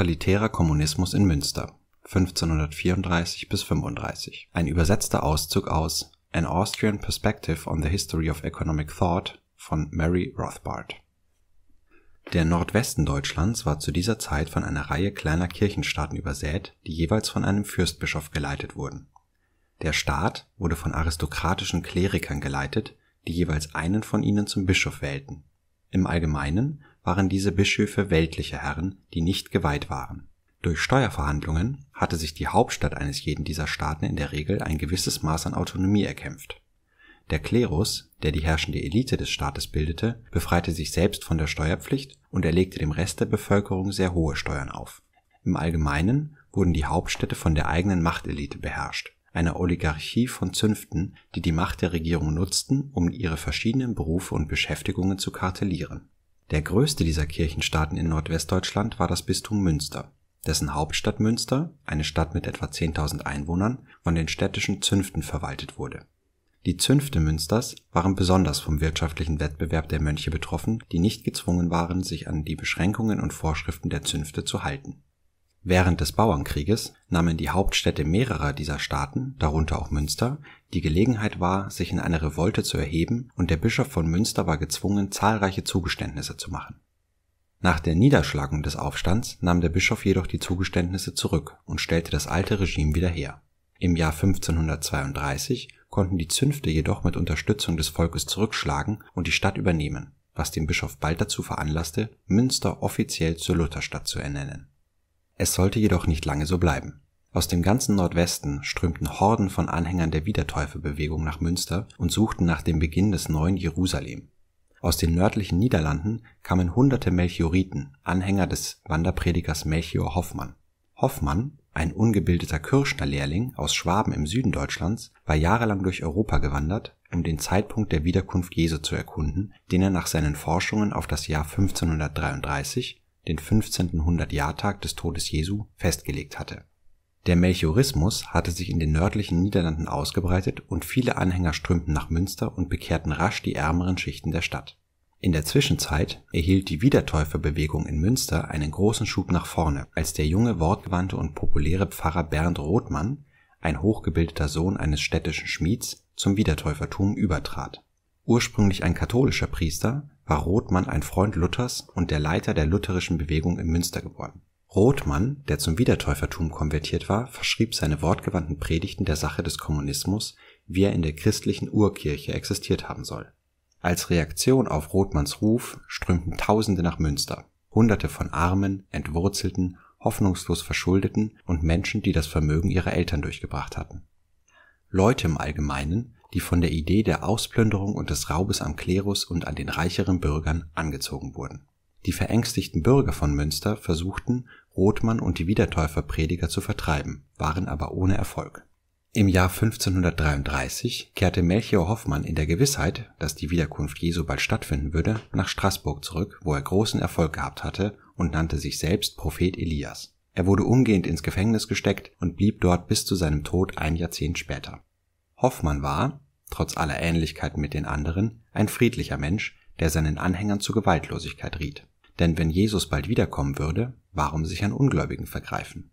Totalitärer Kommunismus in Münster (1534 – 35), ein übersetzter Auszug aus An Austrian Perspective on the History of Economic Thought von Mary Rothbard. Der Nordwesten Deutschlands war zu dieser Zeit von einer Reihe kleiner Kirchenstaaten übersät, die jeweils von einem Fürstbischof geleitet wurden. Der Staat wurde von aristokratischen Klerikern geleitet, die jeweils einen von ihnen zum Bischof wählten. Im Allgemeinen waren diese Bischöfe weltliche Herren, die nicht geweiht waren. Durch Steuerverhandlungen hatte sich die Hauptstadt eines jeden dieser Staaten in der Regel ein gewisses Maß an Autonomie erkämpft. Der Klerus, der die herrschende Elite des Staates bildete, befreite sich selbst von der Steuerpflicht und erlegte dem Rest der Bevölkerung sehr hohe Steuern auf. Im Allgemeinen wurden die Hauptstädte von der eigenen Machtelite beherrscht, einer Oligarchie von Zünften, die die Macht der Regierung nutzten, um ihre verschiedenen Berufe und Beschäftigungen zu kartellieren der größte dieser Kirchenstaaten in Nordwestdeutschland war das Bistum Münster, dessen Hauptstadt Münster, eine Stadt mit etwa 10.000 Einwohnern, von den städtischen Zünften verwaltet wurde. Die Zünfte Münsters waren besonders vom wirtschaftlichen Wettbewerb der Mönche betroffen, die nicht gezwungen waren, sich an die Beschränkungen und Vorschriften der Zünfte zu halten Während des Bauernkrieges nahmen die Hauptstädte mehrerer dieser Staaten, darunter auch Münster, die Gelegenheit wahr, sich in eine Revolte zu erheben, und der Bischof von Münster war gezwungen, zahlreiche Zugeständnisse zu machen. Nach der Niederschlagung des Aufstands nahm der Bischof jedoch die Zugeständnisse zurück und stellte das alte Regime wieder her. Im Jahr 1532 konnten die Zünfte jedoch mit Unterstützung des Volkes zurückschlagen und die Stadt übernehmen, was den Bischof bald dazu veranlasste, Münster offiziell zur Lutherstadt zu ernennen es sollte jedoch nicht lange so bleiben. Aus dem ganzen Nordwesten strömten Horden von Anhängern der Wiedertäuferbewegung nach Münster und suchten nach dem Beginn des neuen Jerusalem. Aus den nördlichen Niederlanden kamen hunderte Melchioriten, Anhänger des Wanderpredigers Melchior Hoffmann. Hoffmann, ein ungebildeter Kirschnerlehrling aus Schwaben im Süden Deutschlands, war jahrelang durch Europa gewandert, um den Zeitpunkt der Wiederkunft Jesu zu erkunden, den er nach seinen Forschungen auf das Jahr 1533 den 1500 Jahrtag des Todes Jesu, festgelegt hatte. Der Melchiorismus hatte sich in den nördlichen Niederlanden ausgebreitet und viele Anhänger strömten nach Münster und bekehrten rasch die ärmeren Schichten der Stadt. In der Zwischenzeit erhielt die Wiedertäuferbewegung in Münster einen großen Schub nach vorne, als der junge, wortgewandte und populäre Pfarrer Bernd Rothmann, ein hochgebildeter Sohn eines städtischen Schmieds, zum Wiedertäufertum übertrat. Ursprünglich ein katholischer Priester, war Rothmann ein Freund Luthers und der Leiter der lutherischen Bewegung in Münster geworden. Rothmann, der zum Wiedertäufertum konvertiert war, verschrieb seine wortgewandten Predigten der Sache des Kommunismus, wie er in der christlichen Urkirche existiert haben soll. Als Reaktion auf Rothmanns Ruf strömten Tausende nach Münster, Hunderte von Armen, Entwurzelten, hoffnungslos Verschuldeten und Menschen, die das Vermögen ihrer Eltern durchgebracht hatten. Leute im Allgemeinen, die von der Idee der Ausplünderung und des Raubes am Klerus und an den reicheren Bürgern angezogen wurden. Die verängstigten Bürger von Münster versuchten, Rothmann und die Wiedertäuferprediger zu vertreiben, waren aber ohne Erfolg. Im Jahr 1533 kehrte Melchior Hoffmann in der Gewissheit, dass die Wiederkunft Jesu bald stattfinden würde, nach Straßburg zurück, wo er großen Erfolg gehabt hatte und nannte sich selbst Prophet Elias. Er wurde umgehend ins Gefängnis gesteckt und blieb dort bis zu seinem Tod ein Jahrzehnt später. Hoffmann war, trotz aller Ähnlichkeiten mit den anderen, ein friedlicher Mensch, der seinen Anhängern zur Gewaltlosigkeit riet. Denn wenn Jesus bald wiederkommen würde, warum sich an Ungläubigen vergreifen?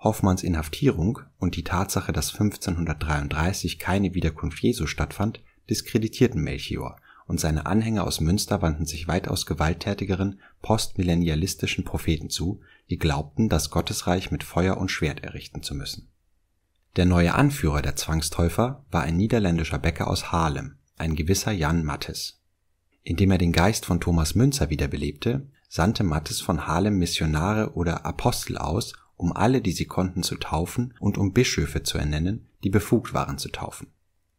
Hoffmanns Inhaftierung und die Tatsache, dass 1533 keine Wiederkunft Jesu stattfand, diskreditierten Melchior, und seine Anhänger aus Münster wandten sich weitaus gewalttätigeren, postmillennialistischen Propheten zu, die glaubten, das Gottesreich mit Feuer und Schwert errichten zu müssen der neue Anführer der Zwangstäufer war ein niederländischer Bäcker aus Haarlem, ein gewisser Jan Mattes. Indem er den Geist von Thomas Münzer wiederbelebte, sandte Mattes von Haarlem Missionare oder Apostel aus, um alle, die sie konnten, zu taufen und um Bischöfe zu ernennen, die befugt waren zu taufen.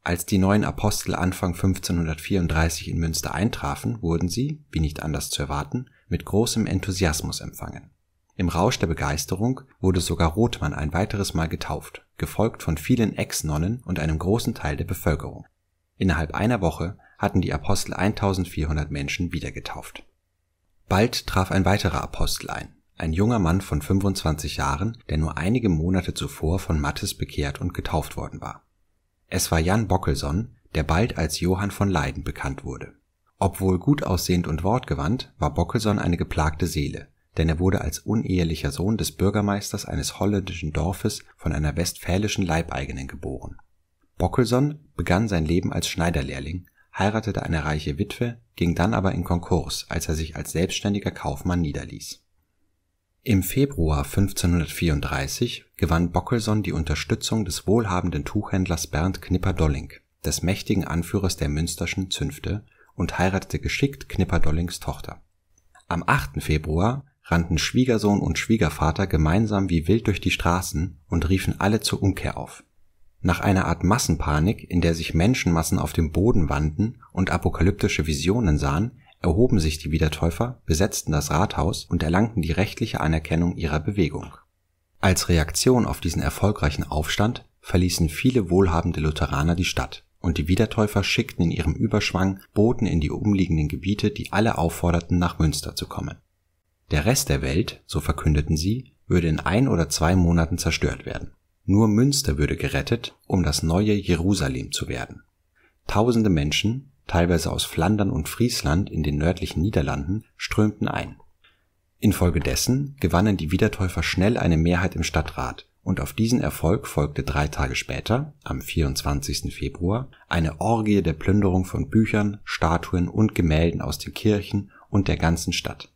Als die neuen Apostel Anfang 1534 in Münster eintrafen, wurden sie, wie nicht anders zu erwarten, mit großem Enthusiasmus empfangen. Im Rausch der Begeisterung wurde sogar Rothmann ein weiteres Mal getauft gefolgt von vielen Ex-Nonnen und einem großen Teil der Bevölkerung. Innerhalb einer Woche hatten die Apostel 1400 Menschen wiedergetauft. Bald traf ein weiterer Apostel ein, ein junger Mann von 25 Jahren, der nur einige Monate zuvor von Mattes bekehrt und getauft worden war. Es war Jan Bockelson, der bald als Johann von Leiden bekannt wurde. Obwohl gut aussehend und wortgewandt, war Bockelson eine geplagte Seele, denn er wurde als unehelicher Sohn des Bürgermeisters eines holländischen Dorfes von einer westfälischen Leibeigenen geboren. Bockelson begann sein Leben als Schneiderlehrling, heiratete eine reiche Witwe, ging dann aber in Konkurs, als er sich als selbstständiger Kaufmann niederließ. Im Februar 1534 gewann Bockelson die Unterstützung des wohlhabenden Tuchhändlers Bernd Knipper-Dolling, des mächtigen Anführers der Münsterschen Zünfte, und heiratete geschickt Knipper-Dollings Tochter. Am 8. Februar rannten Schwiegersohn und Schwiegervater gemeinsam wie wild durch die Straßen und riefen alle zur Umkehr auf. Nach einer Art Massenpanik, in der sich Menschenmassen auf dem Boden wandten und apokalyptische Visionen sahen, erhoben sich die Wiedertäufer, besetzten das Rathaus und erlangten die rechtliche Anerkennung ihrer Bewegung. Als Reaktion auf diesen erfolgreichen Aufstand verließen viele wohlhabende Lutheraner die Stadt und die Wiedertäufer schickten in ihrem Überschwang Boten in die umliegenden Gebiete, die alle aufforderten, nach Münster zu kommen. Der Rest der Welt, so verkündeten sie, würde in ein oder zwei Monaten zerstört werden. Nur Münster würde gerettet, um das neue Jerusalem zu werden. Tausende Menschen, teilweise aus Flandern und Friesland in den nördlichen Niederlanden, strömten ein. Infolgedessen gewannen die Wiedertäufer schnell eine Mehrheit im Stadtrat und auf diesen Erfolg folgte drei Tage später, am 24. Februar, eine Orgie der Plünderung von Büchern, Statuen und Gemälden aus den Kirchen und der ganzen Stadt.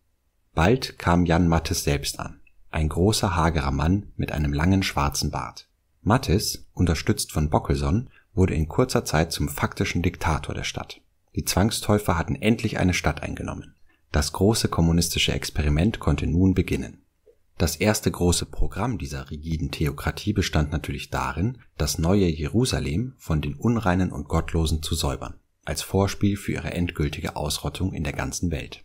Bald kam Jan Mattes selbst an, ein großer, hagerer Mann mit einem langen schwarzen Bart. Mattes, unterstützt von Bockelson, wurde in kurzer Zeit zum faktischen Diktator der Stadt. Die Zwangstäufer hatten endlich eine Stadt eingenommen. Das große kommunistische Experiment konnte nun beginnen. Das erste große Programm dieser rigiden Theokratie bestand natürlich darin, das neue Jerusalem von den Unreinen und Gottlosen zu säubern, als Vorspiel für ihre endgültige Ausrottung in der ganzen Welt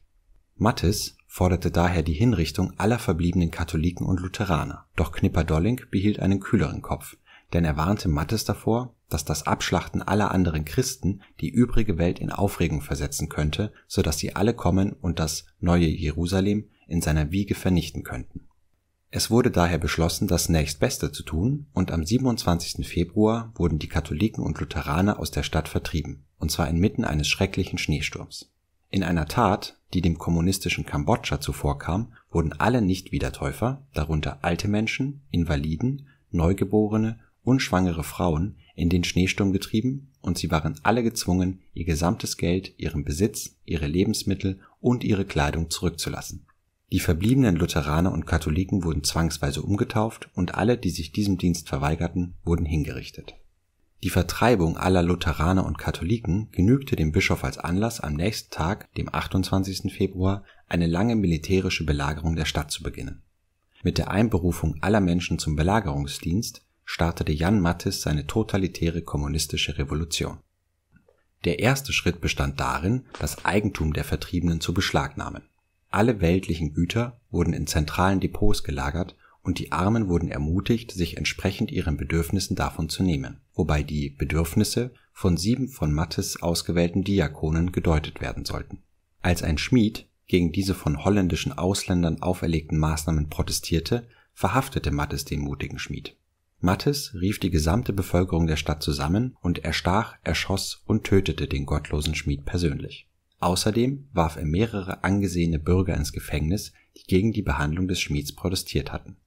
Mattes forderte daher die Hinrichtung aller verbliebenen Katholiken und Lutheraner, doch Knipper-Dolling behielt einen kühleren Kopf, denn er warnte Mattes davor, dass das Abschlachten aller anderen Christen die übrige Welt in Aufregung versetzen könnte, so dass sie alle kommen und das neue Jerusalem in seiner Wiege vernichten könnten. Es wurde daher beschlossen, das nächstbeste zu tun, und am 27. Februar wurden die Katholiken und Lutheraner aus der Stadt vertrieben, und zwar inmitten eines schrecklichen Schneesturms in einer Tat, die dem kommunistischen Kambodscha zuvorkam, wurden alle Nichtwiedertäufer, darunter alte Menschen, Invaliden, Neugeborene und schwangere Frauen, in den Schneesturm getrieben, und sie waren alle gezwungen, ihr gesamtes Geld, ihren Besitz, ihre Lebensmittel und ihre Kleidung zurückzulassen. Die verbliebenen Lutheraner und Katholiken wurden zwangsweise umgetauft, und alle, die sich diesem Dienst verweigerten, wurden hingerichtet die Vertreibung aller Lutheraner und Katholiken genügte dem Bischof als Anlass, am nächsten Tag, dem 28. Februar, eine lange militärische Belagerung der Stadt zu beginnen. Mit der Einberufung aller Menschen zum Belagerungsdienst startete Jan Matthes seine totalitäre kommunistische Revolution. Der erste Schritt bestand darin, das Eigentum der Vertriebenen zu beschlagnahmen. Alle weltlichen Güter wurden in zentralen Depots gelagert und die Armen wurden ermutigt, sich entsprechend ihren Bedürfnissen davon zu nehmen, wobei die Bedürfnisse von sieben von Mattes ausgewählten Diakonen gedeutet werden sollten. Als ein Schmied gegen diese von holländischen Ausländern auferlegten Maßnahmen protestierte, verhaftete Mattes den mutigen Schmied. Mattes rief die gesamte Bevölkerung der Stadt zusammen und erstach, erschoss und tötete den gottlosen Schmied persönlich. Außerdem warf er mehrere angesehene Bürger ins Gefängnis, die gegen die Behandlung des Schmieds protestiert hatten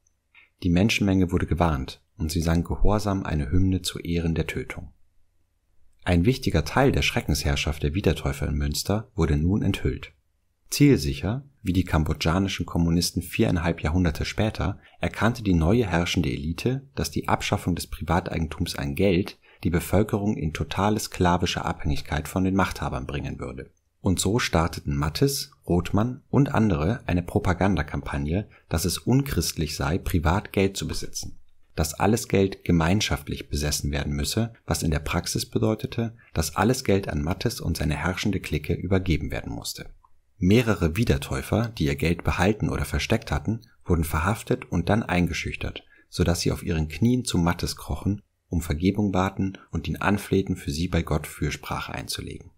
die Menschenmenge wurde gewarnt und sie sang gehorsam eine Hymne zu Ehren der Tötung. Ein wichtiger Teil der Schreckensherrschaft der Wiedertäufer in Münster wurde nun enthüllt. Zielsicher, wie die kambodschanischen Kommunisten viereinhalb Jahrhunderte später, erkannte die neue herrschende Elite, dass die Abschaffung des Privateigentums an Geld die Bevölkerung in totale sklavische Abhängigkeit von den Machthabern bringen würde. Und so starteten Mattes Rothmann und andere eine Propagandakampagne, dass es unchristlich sei, privat Geld zu besitzen, dass alles Geld gemeinschaftlich besessen werden müsse, was in der Praxis bedeutete, dass alles Geld an Mattes und seine herrschende Clique übergeben werden musste. Mehrere Wiedertäufer, die ihr Geld behalten oder versteckt hatten, wurden verhaftet und dann eingeschüchtert, so dass sie auf ihren Knien zu Mattes krochen, um Vergebung baten und ihn anflehten, für sie bei Gott Fürsprache einzulegen.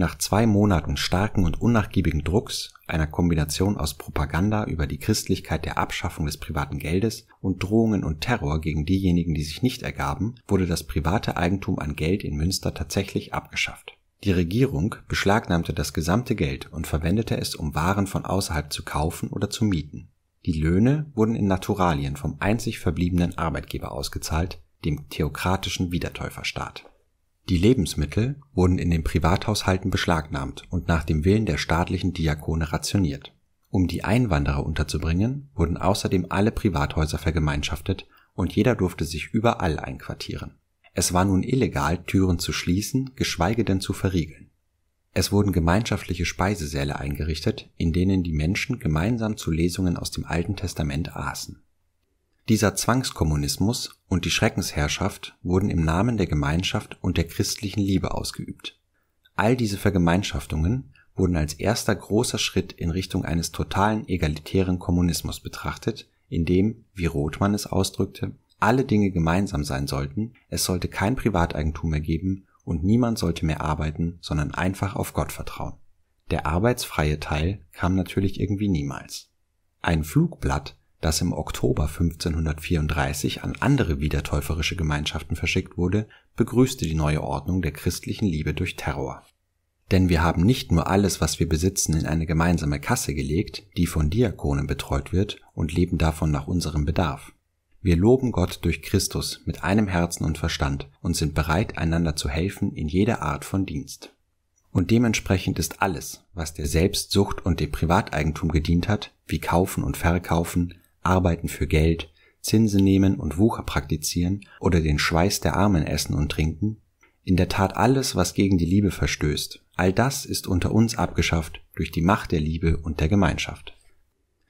Nach zwei Monaten starken und unnachgiebigen Drucks, einer Kombination aus Propaganda über die Christlichkeit der Abschaffung des privaten Geldes und Drohungen und Terror gegen diejenigen, die sich nicht ergaben, wurde das private Eigentum an Geld in Münster tatsächlich abgeschafft. Die Regierung beschlagnahmte das gesamte Geld und verwendete es, um Waren von außerhalb zu kaufen oder zu mieten. Die Löhne wurden in Naturalien vom einzig verbliebenen Arbeitgeber ausgezahlt, dem theokratischen Wiedertäuferstaat die Lebensmittel wurden in den Privathaushalten beschlagnahmt und nach dem Willen der staatlichen Diakone rationiert. Um die Einwanderer unterzubringen, wurden außerdem alle Privathäuser vergemeinschaftet und jeder durfte sich überall einquartieren. Es war nun illegal, Türen zu schließen, geschweige denn zu verriegeln. Es wurden gemeinschaftliche Speisesäle eingerichtet, in denen die Menschen gemeinsam zu Lesungen aus dem Alten Testament aßen dieser Zwangskommunismus und die Schreckensherrschaft wurden im Namen der Gemeinschaft und der christlichen Liebe ausgeübt. All diese Vergemeinschaftungen wurden als erster großer Schritt in Richtung eines totalen egalitären Kommunismus betrachtet, in dem, wie Rothmann es ausdrückte, alle Dinge gemeinsam sein sollten, es sollte kein Privateigentum mehr geben und niemand sollte mehr arbeiten, sondern einfach auf Gott vertrauen. Der arbeitsfreie Teil kam natürlich irgendwie niemals. Ein Flugblatt das im Oktober 1534 an andere wiedertäuferische Gemeinschaften verschickt wurde, begrüßte die neue Ordnung der christlichen Liebe durch Terror. Denn wir haben nicht nur alles, was wir besitzen, in eine gemeinsame Kasse gelegt, die von Diakonen betreut wird und leben davon nach unserem Bedarf. Wir loben Gott durch Christus mit einem Herzen und Verstand und sind bereit, einander zu helfen in jeder Art von Dienst. Und dementsprechend ist alles, was der Selbstsucht und dem Privateigentum gedient hat, wie Kaufen und Verkaufen, Arbeiten für Geld, Zinsen nehmen und Wucher praktizieren oder den Schweiß der Armen essen und trinken, in der Tat alles, was gegen die Liebe verstößt, all das ist unter uns abgeschafft durch die Macht der Liebe und der Gemeinschaft.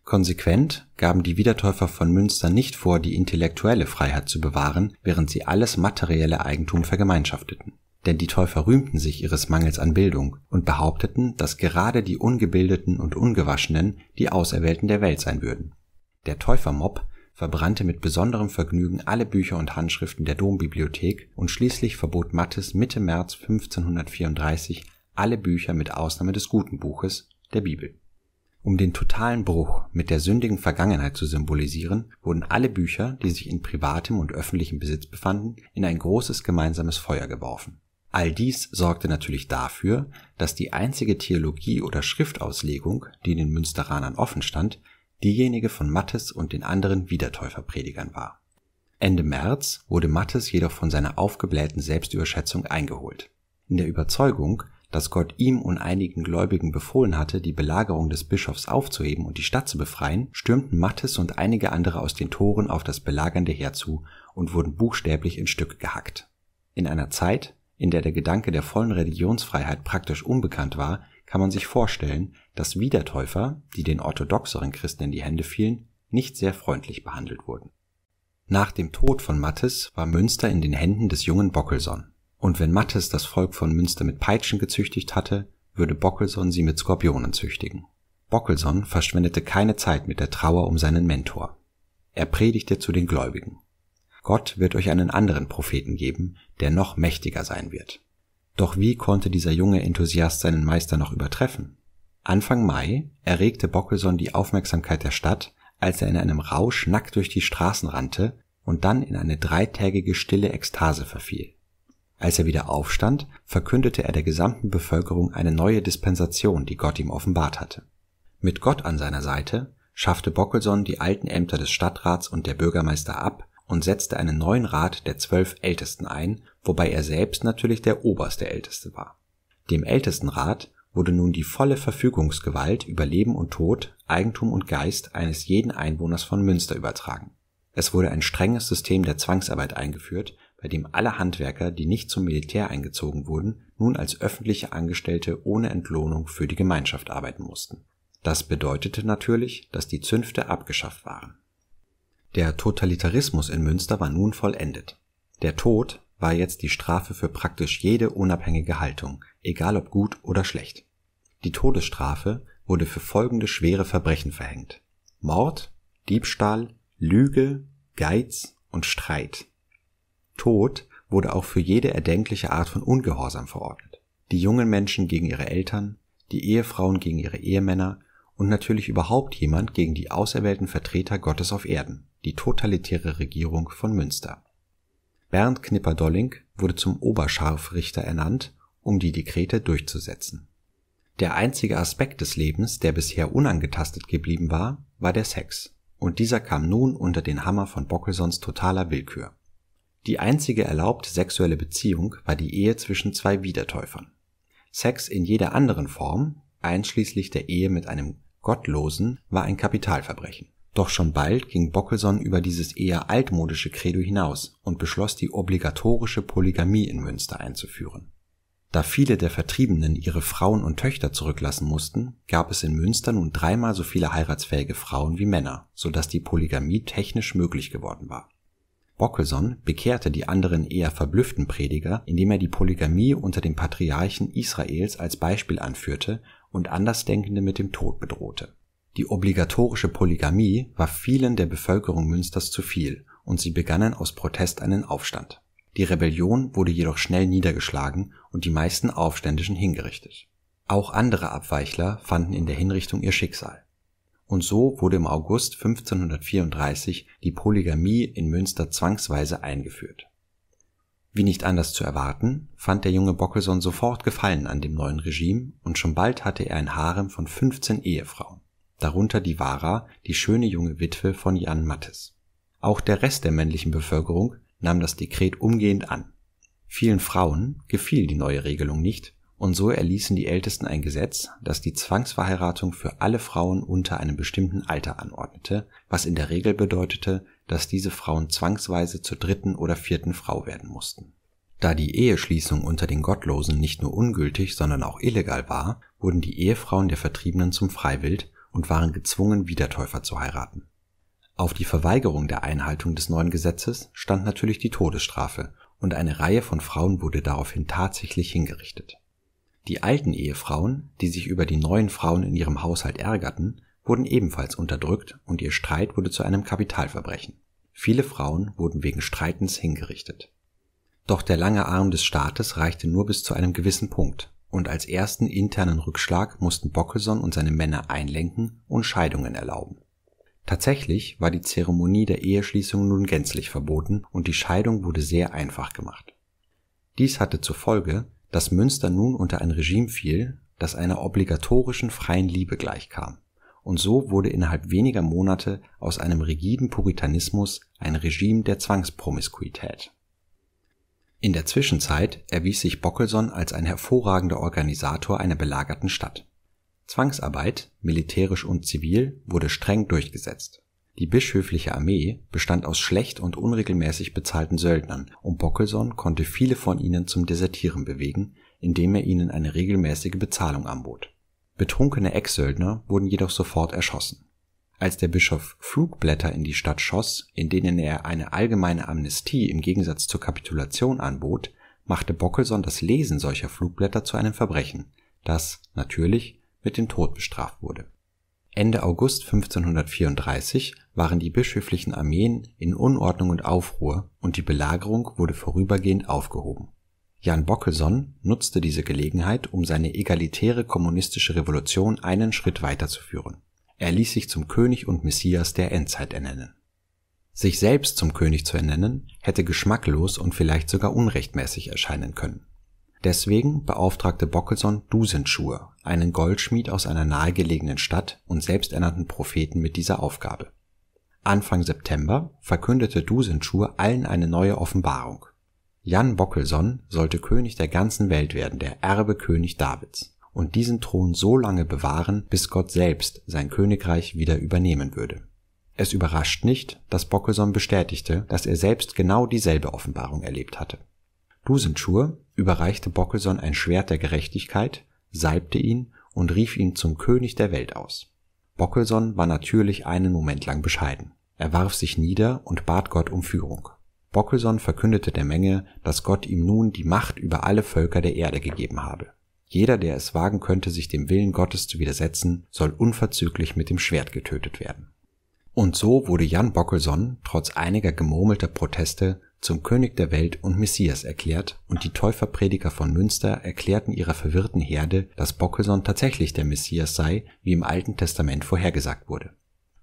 Konsequent gaben die Wiedertäufer von Münster nicht vor, die intellektuelle Freiheit zu bewahren, während sie alles materielle Eigentum vergemeinschafteten. Denn die Täufer rühmten sich ihres Mangels an Bildung und behaupteten, dass gerade die Ungebildeten und Ungewaschenen die Auserwählten der Welt sein würden. Der Täufermob verbrannte mit besonderem Vergnügen alle Bücher und Handschriften der Dombibliothek und schließlich verbot Mattes Mitte März 1534 alle Bücher mit Ausnahme des Guten Buches, der Bibel. Um den totalen Bruch mit der sündigen Vergangenheit zu symbolisieren, wurden alle Bücher, die sich in privatem und öffentlichem Besitz befanden, in ein großes gemeinsames Feuer geworfen. All dies sorgte natürlich dafür, dass die einzige Theologie oder Schriftauslegung, die den Münsteranern offen stand, diejenige von Mattes und den anderen Wiedertäuferpredigern war. Ende März wurde Mattes jedoch von seiner aufgeblähten Selbstüberschätzung eingeholt. In der Überzeugung, dass Gott ihm und einigen Gläubigen befohlen hatte, die Belagerung des Bischofs aufzuheben und die Stadt zu befreien, stürmten Mattes und einige andere aus den Toren auf das belagernde Heer zu und wurden buchstäblich in Stücke gehackt. In einer Zeit, in der der Gedanke der vollen Religionsfreiheit praktisch unbekannt war, kann man sich vorstellen, dass Wiedertäufer, die den orthodoxeren Christen in die Hände fielen, nicht sehr freundlich behandelt wurden. Nach dem Tod von Mattes war Münster in den Händen des jungen Bockelson, und wenn Mattes das Volk von Münster mit Peitschen gezüchtigt hatte, würde Bockelson sie mit Skorpionen züchtigen. Bockelson verschwendete keine Zeit mit der Trauer um seinen Mentor. Er predigte zu den Gläubigen. Gott wird euch einen anderen Propheten geben, der noch mächtiger sein wird. Doch wie konnte dieser junge Enthusiast seinen Meister noch übertreffen? Anfang Mai erregte Bockelson die Aufmerksamkeit der Stadt, als er in einem Rausch nackt durch die Straßen rannte und dann in eine dreitägige stille Ekstase verfiel. Als er wieder aufstand, verkündete er der gesamten Bevölkerung eine neue Dispensation, die Gott ihm offenbart hatte. Mit Gott an seiner Seite schaffte Bockelson die alten Ämter des Stadtrats und der Bürgermeister ab und setzte einen neuen Rat der zwölf Ältesten ein, wobei er selbst natürlich der oberste Älteste war. Dem Ältestenrat wurde nun die volle Verfügungsgewalt über Leben und Tod, Eigentum und Geist eines jeden Einwohners von Münster übertragen. Es wurde ein strenges System der Zwangsarbeit eingeführt, bei dem alle Handwerker, die nicht zum Militär eingezogen wurden, nun als öffentliche Angestellte ohne Entlohnung für die Gemeinschaft arbeiten mussten. Das bedeutete natürlich, dass die Zünfte abgeschafft waren der Totalitarismus in Münster war nun vollendet. Der Tod war jetzt die Strafe für praktisch jede unabhängige Haltung, egal ob gut oder schlecht. Die Todesstrafe wurde für folgende schwere Verbrechen verhängt. Mord, Diebstahl, Lüge, Geiz und Streit. Tod wurde auch für jede erdenkliche Art von Ungehorsam verordnet. Die jungen Menschen gegen ihre Eltern, die Ehefrauen gegen ihre Ehemänner und natürlich überhaupt jemand gegen die auserwählten Vertreter Gottes auf Erden, die totalitäre Regierung von Münster. Bernd Knipper-Dolling wurde zum Oberscharfrichter ernannt, um die Dekrete durchzusetzen. Der einzige Aspekt des Lebens, der bisher unangetastet geblieben war, war der Sex, und dieser kam nun unter den Hammer von Bockelsons totaler Willkür. Die einzige erlaubte sexuelle Beziehung war die Ehe zwischen zwei Wiedertäufern. Sex in jeder anderen Form, einschließlich der Ehe mit einem Gottlosen war ein Kapitalverbrechen. Doch schon bald ging Bockelson über dieses eher altmodische Credo hinaus und beschloss die obligatorische Polygamie in Münster einzuführen. Da viele der Vertriebenen ihre Frauen und Töchter zurücklassen mussten, gab es in Münster nun dreimal so viele heiratsfähige Frauen wie Männer, sodass die Polygamie technisch möglich geworden war. Bockelson bekehrte die anderen eher verblüfften Prediger, indem er die Polygamie unter den Patriarchen Israels als Beispiel anführte und Andersdenkende mit dem Tod bedrohte. Die obligatorische Polygamie war vielen der Bevölkerung Münsters zu viel und sie begannen aus Protest einen Aufstand. Die Rebellion wurde jedoch schnell niedergeschlagen und die meisten Aufständischen hingerichtet. Auch andere Abweichler fanden in der Hinrichtung ihr Schicksal. Und so wurde im August 1534 die Polygamie in Münster zwangsweise eingeführt wie nicht anders zu erwarten, fand der junge Bockelson sofort Gefallen an dem neuen Regime und schon bald hatte er ein Harem von 15 Ehefrauen, darunter die Vara, die schöne junge Witwe von Jan Mattes. Auch der Rest der männlichen Bevölkerung nahm das Dekret umgehend an. Vielen Frauen gefiel die neue Regelung nicht und so erließen die Ältesten ein Gesetz, das die Zwangsverheiratung für alle Frauen unter einem bestimmten Alter anordnete, was in der Regel bedeutete, dass diese Frauen zwangsweise zur dritten oder vierten Frau werden mussten. Da die Eheschließung unter den Gottlosen nicht nur ungültig, sondern auch illegal war, wurden die Ehefrauen der Vertriebenen zum Freiwild und waren gezwungen, Wiedertäufer zu heiraten. Auf die Verweigerung der Einhaltung des neuen Gesetzes stand natürlich die Todesstrafe, und eine Reihe von Frauen wurde daraufhin tatsächlich hingerichtet. Die alten Ehefrauen, die sich über die neuen Frauen in ihrem Haushalt ärgerten, wurden ebenfalls unterdrückt und ihr Streit wurde zu einem Kapitalverbrechen. Viele Frauen wurden wegen Streitens hingerichtet. Doch der lange Arm des Staates reichte nur bis zu einem gewissen Punkt, und als ersten internen Rückschlag mussten Bockelson und seine Männer einlenken und Scheidungen erlauben. Tatsächlich war die Zeremonie der Eheschließung nun gänzlich verboten und die Scheidung wurde sehr einfach gemacht. Dies hatte zur Folge, dass Münster nun unter ein Regime fiel, das einer obligatorischen freien Liebe gleichkam und so wurde innerhalb weniger Monate aus einem rigiden Puritanismus ein Regime der Zwangspromiskuität. In der Zwischenzeit erwies sich Bockelson als ein hervorragender Organisator einer belagerten Stadt. Zwangsarbeit, militärisch und zivil, wurde streng durchgesetzt. Die bischöfliche Armee bestand aus schlecht und unregelmäßig bezahlten Söldnern und Bockelson konnte viele von ihnen zum Desertieren bewegen, indem er ihnen eine regelmäßige Bezahlung anbot Betrunkene Ex-Söldner wurden jedoch sofort erschossen. Als der Bischof Flugblätter in die Stadt schoss, in denen er eine allgemeine Amnestie im Gegensatz zur Kapitulation anbot, machte Bockelson das Lesen solcher Flugblätter zu einem Verbrechen, das, natürlich, mit dem Tod bestraft wurde. Ende August 1534 waren die bischöflichen Armeen in Unordnung und Aufruhr und die Belagerung wurde vorübergehend aufgehoben Jan Bockelson nutzte diese Gelegenheit, um seine egalitäre kommunistische Revolution einen Schritt weiterzuführen. Er ließ sich zum König und Messias der Endzeit ernennen. Sich selbst zum König zu ernennen, hätte geschmacklos und vielleicht sogar unrechtmäßig erscheinen können. Deswegen beauftragte Bockelson Dusenschur, einen Goldschmied aus einer nahegelegenen Stadt und selbsternannten Propheten mit dieser Aufgabe. Anfang September verkündete Dusenschur allen eine neue Offenbarung Jan Bockelson sollte König der ganzen Welt werden, der Erbe König Davids, und diesen Thron so lange bewahren, bis Gott selbst sein Königreich wieder übernehmen würde. Es überrascht nicht, dass Bockelson bestätigte, dass er selbst genau dieselbe Offenbarung erlebt hatte. Dusenschur überreichte Bockelson ein Schwert der Gerechtigkeit, salbte ihn und rief ihn zum König der Welt aus. Bockelson war natürlich einen Moment lang bescheiden. Er warf sich nieder und bat Gott um Führung. Bockelson verkündete der Menge, dass Gott ihm nun die Macht über alle Völker der Erde gegeben habe. Jeder, der es wagen könnte, sich dem Willen Gottes zu widersetzen, soll unverzüglich mit dem Schwert getötet werden. Und so wurde Jan Bockelson, trotz einiger gemurmelter Proteste, zum König der Welt und Messias erklärt, und die Täuferprediger von Münster erklärten ihrer verwirrten Herde, dass Bockelson tatsächlich der Messias sei, wie im Alten Testament vorhergesagt wurde.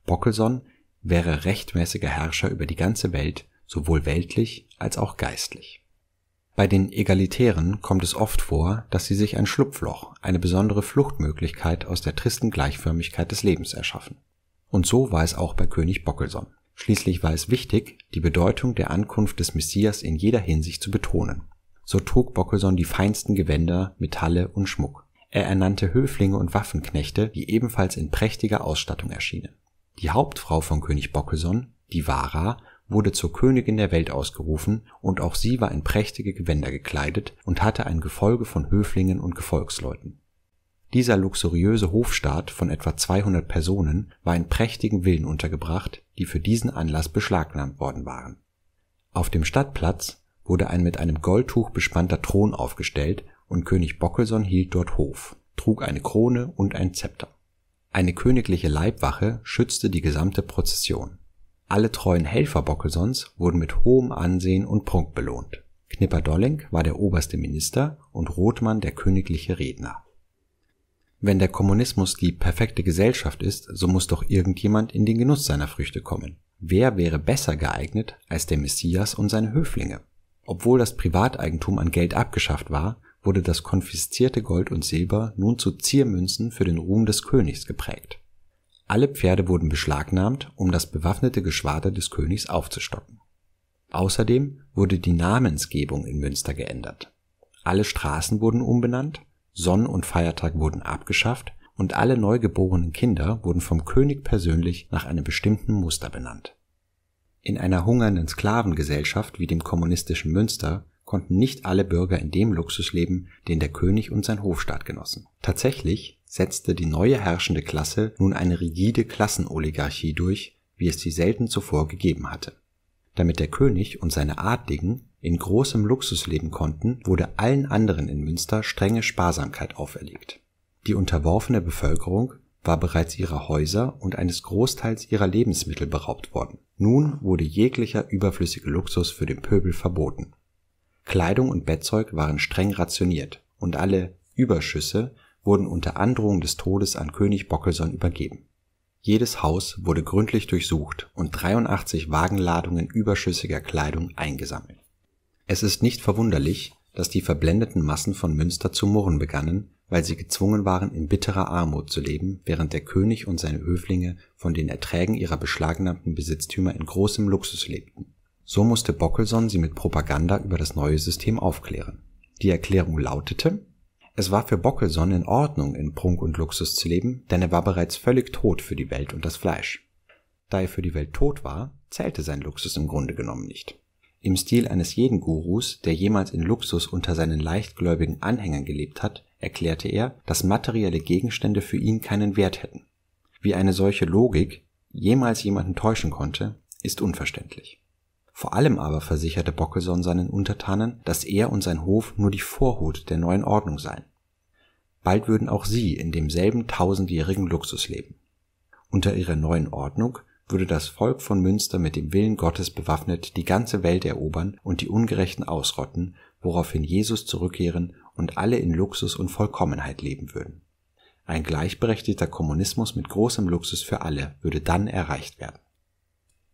Bockelson wäre rechtmäßiger Herrscher über die ganze Welt sowohl weltlich als auch geistlich. Bei den Egalitären kommt es oft vor, dass sie sich ein Schlupfloch, eine besondere Fluchtmöglichkeit aus der tristen Gleichförmigkeit des Lebens erschaffen. Und so war es auch bei König Bockelson. Schließlich war es wichtig, die Bedeutung der Ankunft des Messias in jeder Hinsicht zu betonen. So trug Bockelson die feinsten Gewänder, Metalle und Schmuck. Er ernannte Höflinge und Waffenknechte, die ebenfalls in prächtiger Ausstattung erschienen. Die Hauptfrau von König Bockelson, die Vara, wurde zur Königin der Welt ausgerufen, und auch sie war in prächtige Gewänder gekleidet und hatte ein Gefolge von Höflingen und Gefolgsleuten. Dieser luxuriöse Hofstaat von etwa 200 Personen war in prächtigen Villen untergebracht, die für diesen Anlass beschlagnahmt worden waren. Auf dem Stadtplatz wurde ein mit einem Goldtuch bespannter Thron aufgestellt und König Bockelson hielt dort Hof, trug eine Krone und ein Zepter. Eine königliche Leibwache schützte die gesamte Prozession alle treuen Helfer Bockelsons wurden mit hohem Ansehen und Prunk belohnt. Knipper-Dolling war der oberste Minister und Rothmann der königliche Redner. Wenn der Kommunismus die perfekte Gesellschaft ist, so muss doch irgendjemand in den Genuss seiner Früchte kommen. Wer wäre besser geeignet als der Messias und seine Höflinge? Obwohl das Privateigentum an Geld abgeschafft war, wurde das konfiszierte Gold und Silber nun zu Ziermünzen für den Ruhm des Königs geprägt alle Pferde wurden beschlagnahmt, um das bewaffnete Geschwader des Königs aufzustocken. Außerdem wurde die Namensgebung in Münster geändert. Alle Straßen wurden umbenannt, Sonn und Feiertag wurden abgeschafft und alle neugeborenen Kinder wurden vom König persönlich nach einem bestimmten Muster benannt. In einer hungernden Sklavengesellschaft wie dem kommunistischen Münster konnten nicht alle Bürger in dem Luxus leben, den der König und sein Hofstaat genossen. Tatsächlich setzte die neue herrschende Klasse nun eine rigide Klassenoligarchie durch, wie es sie selten zuvor gegeben hatte. Damit der König und seine Adligen in großem Luxus leben konnten, wurde allen anderen in Münster strenge Sparsamkeit auferlegt. Die unterworfene Bevölkerung war bereits ihrer Häuser und eines Großteils ihrer Lebensmittel beraubt worden. Nun wurde jeglicher überflüssige Luxus für den Pöbel verboten. Kleidung und Bettzeug waren streng rationiert und alle Überschüsse wurden unter Androhung des Todes an König Bockelson übergeben. Jedes Haus wurde gründlich durchsucht und 83 Wagenladungen überschüssiger Kleidung eingesammelt. Es ist nicht verwunderlich, dass die verblendeten Massen von Münster zu murren begannen, weil sie gezwungen waren, in bitterer Armut zu leben, während der König und seine Höflinge von den Erträgen ihrer beschlagnahmten Besitztümer in großem Luxus lebten. So musste Bockelson sie mit Propaganda über das neue System aufklären. Die Erklärung lautete, es war für Bockelson in Ordnung, in Prunk und Luxus zu leben, denn er war bereits völlig tot für die Welt und das Fleisch. Da er für die Welt tot war, zählte sein Luxus im Grunde genommen nicht. Im Stil eines jeden Gurus, der jemals in Luxus unter seinen leichtgläubigen Anhängern gelebt hat, erklärte er, dass materielle Gegenstände für ihn keinen Wert hätten. Wie eine solche Logik jemals jemanden täuschen konnte, ist unverständlich. Vor allem aber versicherte Bockelson seinen Untertanen, dass er und sein Hof nur die Vorhut der neuen Ordnung seien. Bald würden auch sie in demselben tausendjährigen Luxus leben. Unter ihrer neuen Ordnung würde das Volk von Münster mit dem Willen Gottes bewaffnet die ganze Welt erobern und die Ungerechten ausrotten, woraufhin Jesus zurückkehren und alle in Luxus und Vollkommenheit leben würden. Ein gleichberechtigter Kommunismus mit großem Luxus für alle würde dann erreicht werden.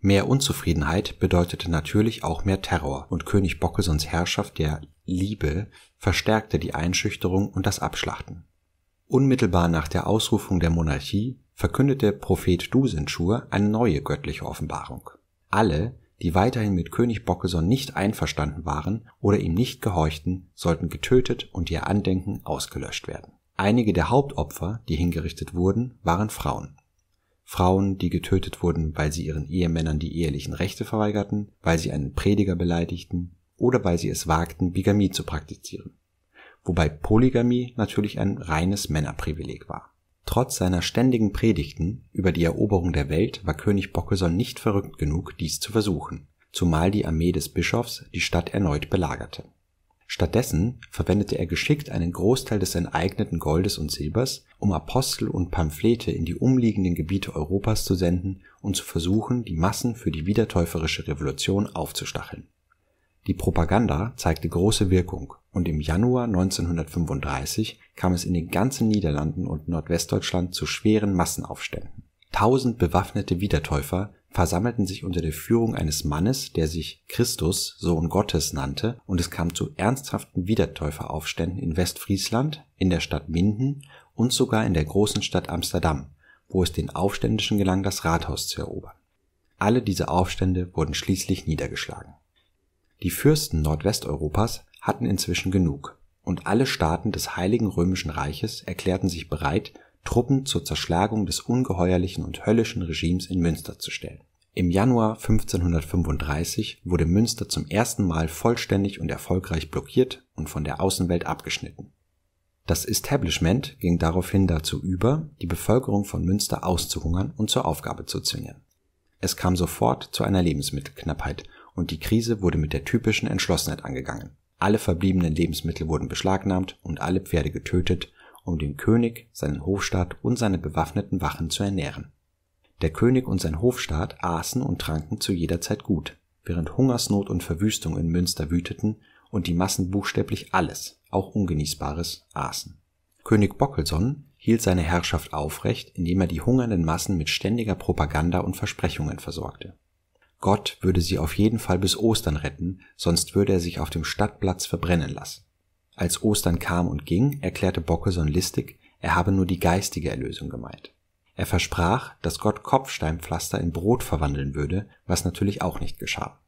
Mehr Unzufriedenheit bedeutete natürlich auch mehr Terror, und König Bockesons Herrschaft der Liebe verstärkte die Einschüchterung und das Abschlachten. Unmittelbar nach der Ausrufung der Monarchie verkündete Prophet Dusenschur eine neue göttliche Offenbarung. Alle, die weiterhin mit König Bockeson nicht einverstanden waren oder ihm nicht gehorchten, sollten getötet und ihr Andenken ausgelöscht werden. Einige der Hauptopfer, die hingerichtet wurden, waren Frauen Frauen, die getötet wurden, weil sie ihren Ehemännern die ehelichen Rechte verweigerten, weil sie einen Prediger beleidigten oder weil sie es wagten, Bigamie zu praktizieren. Wobei Polygamie natürlich ein reines Männerprivileg war. Trotz seiner ständigen Predigten über die Eroberung der Welt war König Bockeson nicht verrückt genug, dies zu versuchen, zumal die Armee des Bischofs die Stadt erneut belagerte Stattdessen verwendete er geschickt einen Großteil des enteigneten Goldes und Silbers, um Apostel und Pamphlete in die umliegenden Gebiete Europas zu senden und zu versuchen, die Massen für die wiedertäuferische Revolution aufzustacheln. Die Propaganda zeigte große Wirkung, und im Januar 1935 kam es in den ganzen Niederlanden und Nordwestdeutschland zu schweren Massenaufständen. Tausend bewaffnete Wiedertäufer versammelten sich unter der Führung eines Mannes, der sich Christus, Sohn Gottes, nannte, und es kam zu ernsthaften Wiedertäuferaufständen in Westfriesland, in der Stadt Minden und sogar in der großen Stadt Amsterdam, wo es den Aufständischen gelang, das Rathaus zu erobern. Alle diese Aufstände wurden schließlich niedergeschlagen. Die Fürsten Nordwesteuropas hatten inzwischen genug, und alle Staaten des Heiligen Römischen Reiches erklärten sich bereit, Truppen zur Zerschlagung des ungeheuerlichen und höllischen Regimes in Münster zu stellen. Im Januar 1535 wurde Münster zum ersten Mal vollständig und erfolgreich blockiert und von der Außenwelt abgeschnitten. Das Establishment ging daraufhin dazu über, die Bevölkerung von Münster auszuhungern und zur Aufgabe zu zwingen. Es kam sofort zu einer Lebensmittelknappheit und die Krise wurde mit der typischen Entschlossenheit angegangen. Alle verbliebenen Lebensmittel wurden beschlagnahmt und alle Pferde getötet, um den König, seinen Hofstaat und seine bewaffneten Wachen zu ernähren. Der König und sein Hofstaat aßen und tranken zu jeder Zeit gut, während Hungersnot und Verwüstung in Münster wüteten und die Massen buchstäblich alles, auch Ungenießbares, aßen. König Bockelson hielt seine Herrschaft aufrecht, indem er die hungernden Massen mit ständiger Propaganda und Versprechungen versorgte. Gott würde sie auf jeden Fall bis Ostern retten, sonst würde er sich auf dem Stadtplatz verbrennen lassen. Als Ostern kam und ging, erklärte Bockeson listig, er habe nur die geistige Erlösung gemeint. Er versprach, dass Gott Kopfsteinpflaster in Brot verwandeln würde, was natürlich auch nicht geschah.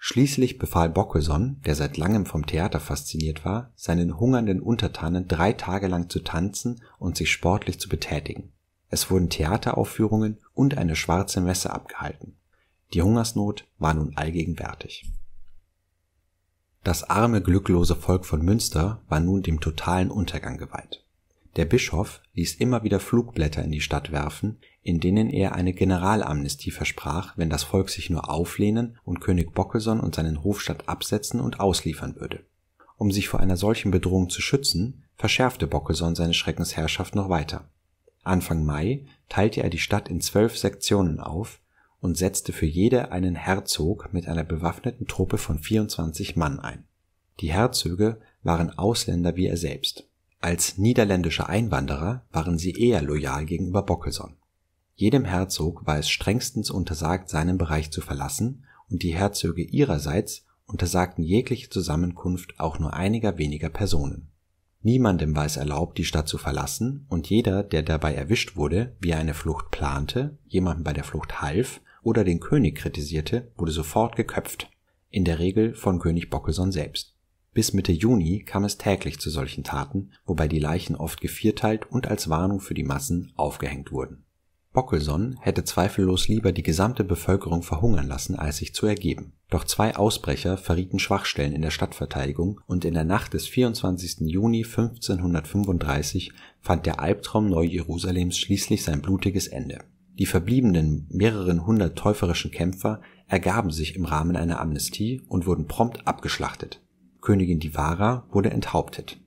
Schließlich befahl Bockeson, der seit langem vom Theater fasziniert war, seinen hungernden Untertanen drei Tage lang zu tanzen und sich sportlich zu betätigen. Es wurden Theateraufführungen und eine schwarze Messe abgehalten. Die Hungersnot war nun allgegenwärtig das arme, glücklose Volk von Münster war nun dem totalen Untergang geweiht. Der Bischof ließ immer wieder Flugblätter in die Stadt werfen, in denen er eine Generalamnestie versprach, wenn das Volk sich nur auflehnen und König Bockeson und seinen Hofstadt absetzen und ausliefern würde. Um sich vor einer solchen Bedrohung zu schützen, verschärfte Bockeson seine Schreckensherrschaft noch weiter. Anfang Mai teilte er die Stadt in zwölf Sektionen auf und setzte für jede einen Herzog mit einer bewaffneten Truppe von 24 Mann ein. Die Herzöge waren Ausländer wie er selbst. Als niederländische Einwanderer waren sie eher loyal gegenüber Bockelson. Jedem Herzog war es strengstens untersagt, seinen Bereich zu verlassen, und die Herzöge ihrerseits untersagten jegliche Zusammenkunft auch nur einiger weniger Personen. Niemandem war es erlaubt, die Stadt zu verlassen, und jeder, der dabei erwischt wurde, wie er eine Flucht plante, jemandem bei der Flucht half oder den König kritisierte, wurde sofort geköpft, in der Regel von König Bockelson selbst. Bis Mitte Juni kam es täglich zu solchen Taten, wobei die Leichen oft gevierteilt und als Warnung für die Massen aufgehängt wurden. Bockelson hätte zweifellos lieber die gesamte Bevölkerung verhungern lassen, als sich zu ergeben. Doch zwei Ausbrecher verrieten Schwachstellen in der Stadtverteidigung und in der Nacht des 24. Juni 1535 fand der Albtraum Neujерусalems schließlich sein blutiges Ende die verbliebenen mehreren hundert täuferischen Kämpfer ergaben sich im Rahmen einer Amnestie und wurden prompt abgeschlachtet. Königin Divara wurde enthauptet.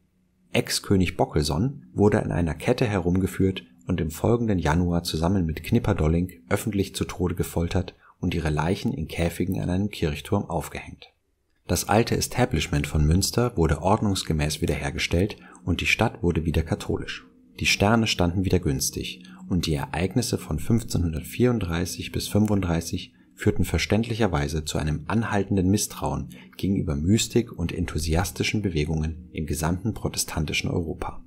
Ex-König Bockelson wurde an einer Kette herumgeführt und im folgenden Januar zusammen mit Knipper-Dolling öffentlich zu Tode gefoltert und ihre Leichen in Käfigen an einem Kirchturm aufgehängt. Das alte Establishment von Münster wurde ordnungsgemäß wiederhergestellt und die Stadt wurde wieder katholisch. Die Sterne standen wieder günstig und die Ereignisse von 1534 bis 35 führten verständlicherweise zu einem anhaltenden Misstrauen gegenüber Mystik und enthusiastischen Bewegungen im gesamten protestantischen Europa